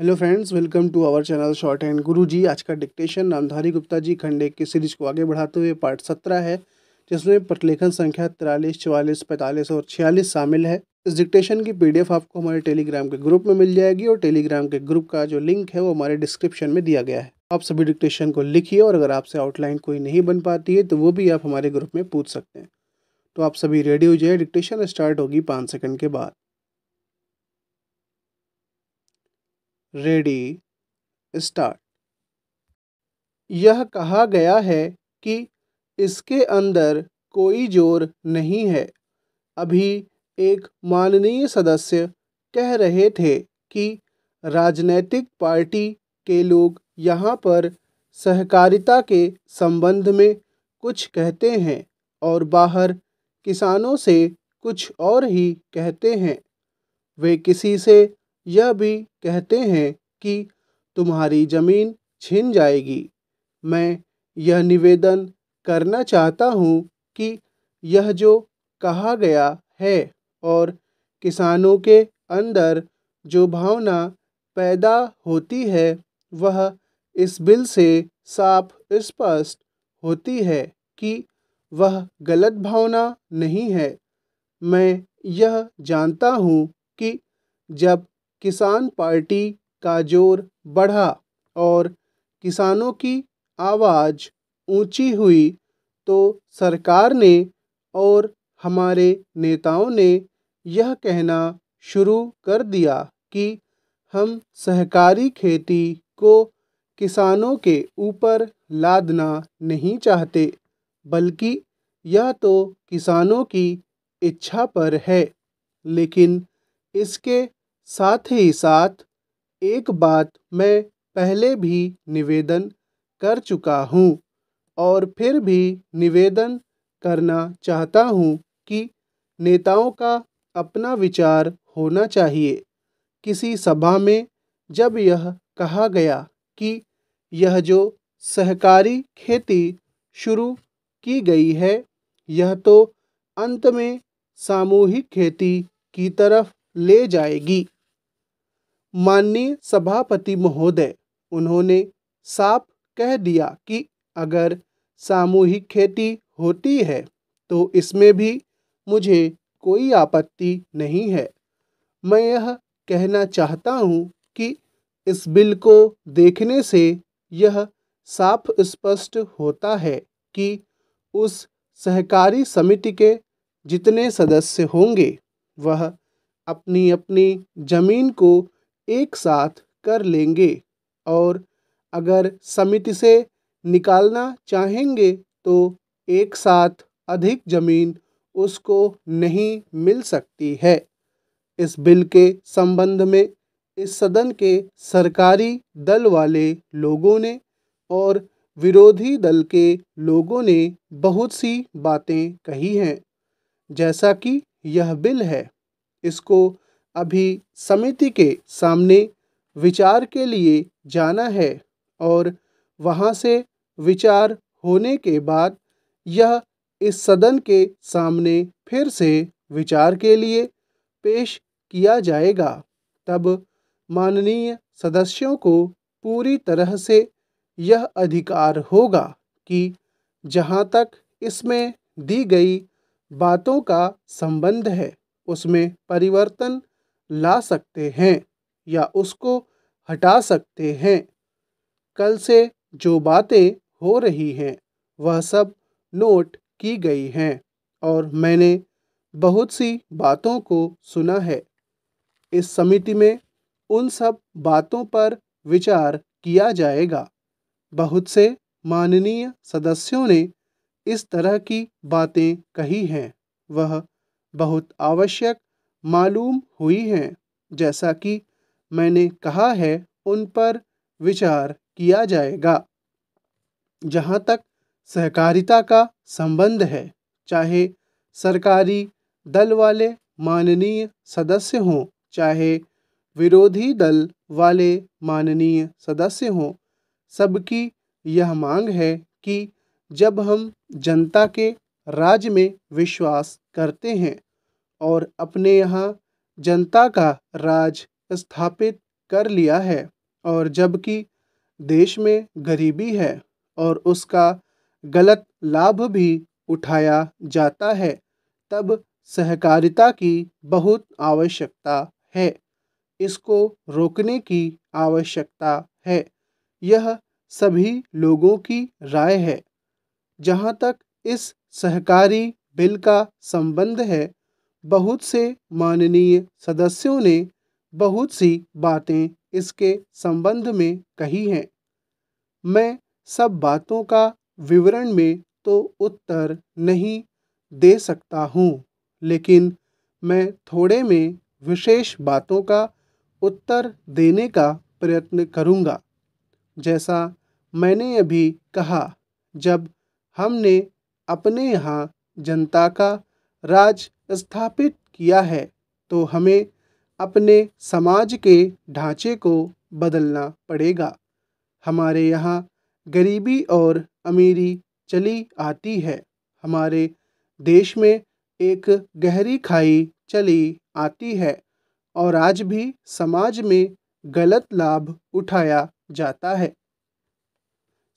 hello friends welcome to our channel shorthand Guru ji आज का dictation Ramdhari Gupta जी खंडे की सीरीज को आगे बढ़ाते हुए पार्ट सत्रह है जिसमें प्रलेखन संख्या तिरालीस चवालीस पैंतालीस और छियालीस शामिल है इस डिक्टेशन की पीडीएफ आपको हमारे टेलीग्राम के ग्रुप में मिल जाएगी और टेलीग्राम के ग्रुप का जो लिंक है वो हमारे डिस्क्रिप्शन में दिया गया है आप सभी डिक्टेशन को लिखिए और अगर आपसे आउटलाइन कोई नहीं बन पाती है तो वो भी आप हमारे ग्रुप में पूछ सकते हैं तो आप सभी रेडी हो जाए डिक्टेशन स्टार्ट होगी पाँच सेकंड के बाद रेडी स्टार्ट यह कहा गया है कि इसके अंदर कोई जोर नहीं है अभी एक माननीय सदस्य कह रहे थे कि राजनैतिक पार्टी के लोग यहाँ पर सहकारिता के संबंध में कुछ कहते हैं और बाहर किसानों से कुछ और ही कहते हैं वे किसी से यह भी कहते हैं कि तुम्हारी ज़मीन छिन जाएगी मैं यह निवेदन करना चाहता हूँ कि यह जो कहा गया है और किसानों के अंदर जो भावना पैदा होती है वह इस बिल से साफ स्पष्ट होती है कि वह गलत भावना नहीं है मैं यह जानता हूँ कि जब किसान पार्टी का जोर बढ़ा और किसानों की आवाज़ ऊंची हुई तो सरकार ने और हमारे नेताओं ने यह कहना शुरू कर दिया कि हम सहकारी खेती को किसानों के ऊपर लादना नहीं चाहते बल्कि यह तो किसानों की इच्छा पर है लेकिन इसके साथ ही साथ एक बात मैं पहले भी निवेदन कर चुका हूँ और फिर भी निवेदन करना चाहता हूँ कि नेताओं का अपना विचार होना चाहिए किसी सभा में जब यह कहा गया कि यह जो सहकारी खेती शुरू की गई है यह तो अंत में सामूहिक खेती की तरफ ले जाएगी माननीय सभापति महोदय उन्होंने साफ कह दिया कि अगर सामूहिक खेती होती है तो इसमें भी मुझे कोई आपत्ति नहीं है मैं यह कहना चाहता हूँ कि इस बिल को देखने से यह साफ स्पष्ट होता है कि उस सहकारी समिति के जितने सदस्य होंगे वह अपनी अपनी ज़मीन को एक साथ कर लेंगे और अगर समिति से निकालना चाहेंगे तो एक साथ अधिक जमीन उसको नहीं मिल सकती है इस बिल के संबंध में इस सदन के सरकारी दल वाले लोगों ने और विरोधी दल के लोगों ने बहुत सी बातें कही हैं जैसा कि यह बिल है इसको अभी समिति के सामने विचार के लिए जाना है और वहाँ से विचार होने के बाद यह इस सदन के सामने फिर से विचार के लिए पेश किया जाएगा तब माननीय सदस्यों को पूरी तरह से यह अधिकार होगा कि जहाँ तक इसमें दी गई बातों का संबंध है उसमें परिवर्तन ला सकते हैं या उसको हटा सकते हैं कल से जो बातें हो रही हैं वह सब नोट की गई हैं और मैंने बहुत सी बातों को सुना है इस समिति में उन सब बातों पर विचार किया जाएगा बहुत से माननीय सदस्यों ने इस तरह की बातें कही हैं वह बहुत आवश्यक मालूम हुई हैं जैसा कि मैंने कहा है उन पर विचार किया जाएगा जहाँ तक सहकारिता का संबंध है चाहे सरकारी दल वाले माननीय सदस्य हों चाहे विरोधी दल वाले माननीय सदस्य हों सबकी यह मांग है कि जब हम जनता के राज में विश्वास करते हैं और अपने यहाँ जनता का राज स्थापित कर लिया है और जबकि देश में गरीबी है और उसका गलत लाभ भी उठाया जाता है तब सहकारिता की बहुत आवश्यकता है इसको रोकने की आवश्यकता है यह सभी लोगों की राय है जहाँ तक इस सहकारी बिल का संबंध है बहुत से माननीय सदस्यों ने बहुत सी बातें इसके संबंध में कही हैं मैं सब बातों का विवरण में तो उत्तर नहीं दे सकता हूँ लेकिन मैं थोड़े में विशेष बातों का उत्तर देने का प्रयत्न करूँगा जैसा मैंने अभी कहा जब हमने अपने यहाँ जनता का राज स्थापित किया है तो हमें अपने समाज के ढांचे को बदलना पड़ेगा हमारे यहाँ गरीबी और अमीरी चली आती है हमारे देश में एक गहरी खाई चली आती है और आज भी समाज में गलत लाभ उठाया जाता है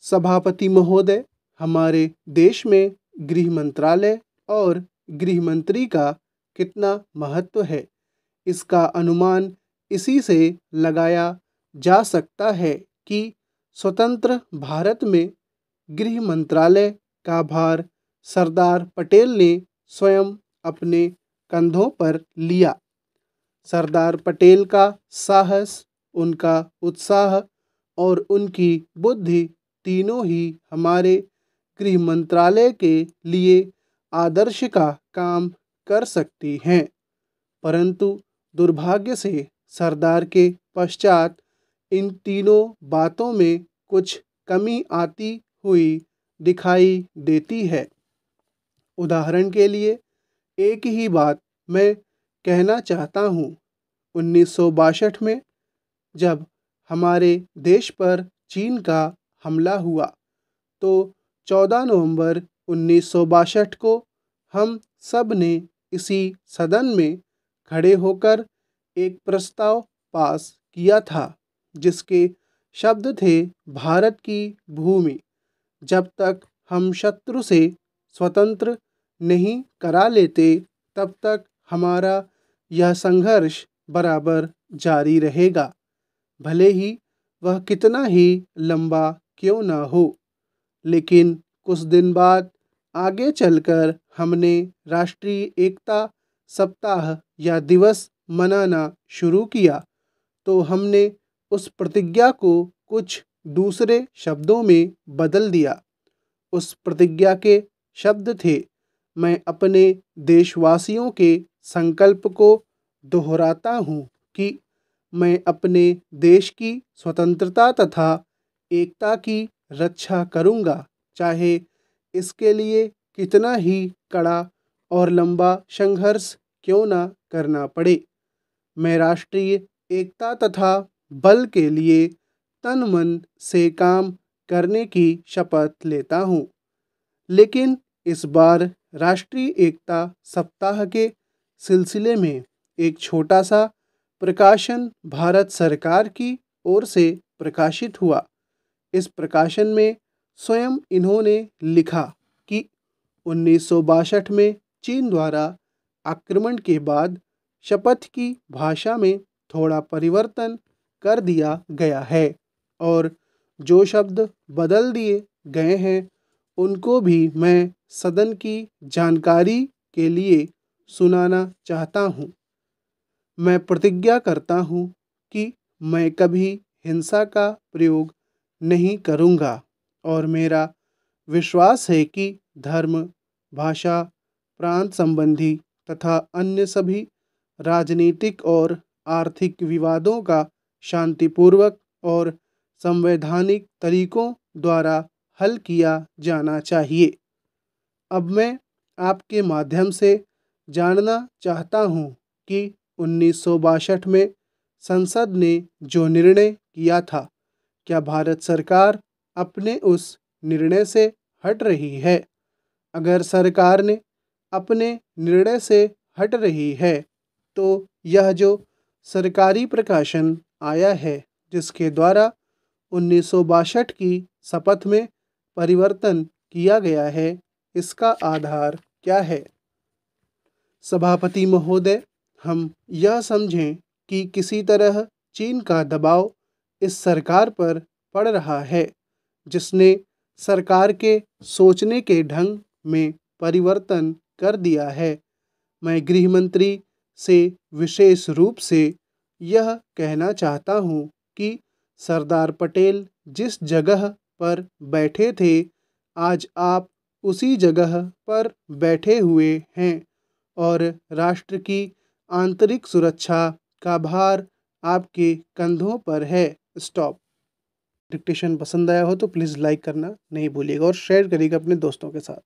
सभापति महोदय हमारे देश में गृह मंत्रालय और गृह मंत्री का कितना महत्व है इसका अनुमान इसी से लगाया जा सकता है कि स्वतंत्र भारत में गृह मंत्रालय का भार सरदार पटेल ने स्वयं अपने कंधों पर लिया सरदार पटेल का साहस उनका उत्साह और उनकी बुद्धि तीनों ही हमारे गृह मंत्रालय के लिए आदर्श का काम कर सकती हैं परंतु दुर्भाग्य से सरदार के पश्चात इन तीनों बातों में कुछ कमी आती हुई दिखाई देती है उदाहरण के लिए एक ही बात मैं कहना चाहता हूँ उन्नीस में जब हमारे देश पर चीन का हमला हुआ तो 14 नवंबर उन्नीस को हम सब ने इसी सदन में खड़े होकर एक प्रस्ताव पास किया था जिसके शब्द थे भारत की भूमि जब तक हम शत्रु से स्वतंत्र नहीं करा लेते तब तक हमारा यह संघर्ष बराबर जारी रहेगा भले ही वह कितना ही लंबा क्यों ना हो लेकिन कुछ दिन बाद आगे चलकर हमने राष्ट्रीय एकता सप्ताह या दिवस मनाना शुरू किया तो हमने उस प्रतिज्ञा को कुछ दूसरे शब्दों में बदल दिया उस प्रतिज्ञा के शब्द थे मैं अपने देशवासियों के संकल्प को दोहराता हूँ कि मैं अपने देश की स्वतंत्रता तथा एकता की रक्षा करूँगा चाहे इसके लिए कितना ही कड़ा और लंबा संघर्ष क्यों ना करना पड़े मैं राष्ट्रीय एकता तथा बल के लिए तन मन से काम करने की शपथ लेता हूँ लेकिन इस बार राष्ट्रीय एकता सप्ताह के सिलसिले में एक छोटा सा प्रकाशन भारत सरकार की ओर से प्रकाशित हुआ इस प्रकाशन में स्वयं इन्होंने लिखा कि उन्नीस में चीन द्वारा आक्रमण के बाद शपथ की भाषा में थोड़ा परिवर्तन कर दिया गया है और जो शब्द बदल दिए गए हैं उनको भी मैं सदन की जानकारी के लिए सुनाना चाहता हूँ मैं प्रतिज्ञा करता हूँ कि मैं कभी हिंसा का प्रयोग नहीं करूँगा और मेरा विश्वास है कि धर्म भाषा प्रांत संबंधी तथा अन्य सभी राजनीतिक और आर्थिक विवादों का शांतिपूर्वक और संवैधानिक तरीकों द्वारा हल किया जाना चाहिए अब मैं आपके माध्यम से जानना चाहता हूँ कि उन्नीस में संसद ने जो निर्णय किया था क्या भारत सरकार अपने उस निर्णय से हट रही है अगर सरकार ने अपने निर्णय से हट रही है तो यह जो सरकारी प्रकाशन आया है जिसके द्वारा उन्नीस की शपथ में परिवर्तन किया गया है इसका आधार क्या है सभापति महोदय हम यह समझें कि किसी तरह चीन का दबाव इस सरकार पर पड़ रहा है जिसने सरकार के सोचने के ढंग में परिवर्तन कर दिया है मैं गृह मंत्री से विशेष रूप से यह कहना चाहता हूँ कि सरदार पटेल जिस जगह पर बैठे थे आज आप उसी जगह पर बैठे हुए हैं और राष्ट्र की आंतरिक सुरक्षा का भार आपके कंधों पर है स्टॉप डिक्टेशन पसंद आया हो तो प्लीज़ लाइक करना नहीं भूलिएगा और शेयर करिएगा अपने दोस्तों के साथ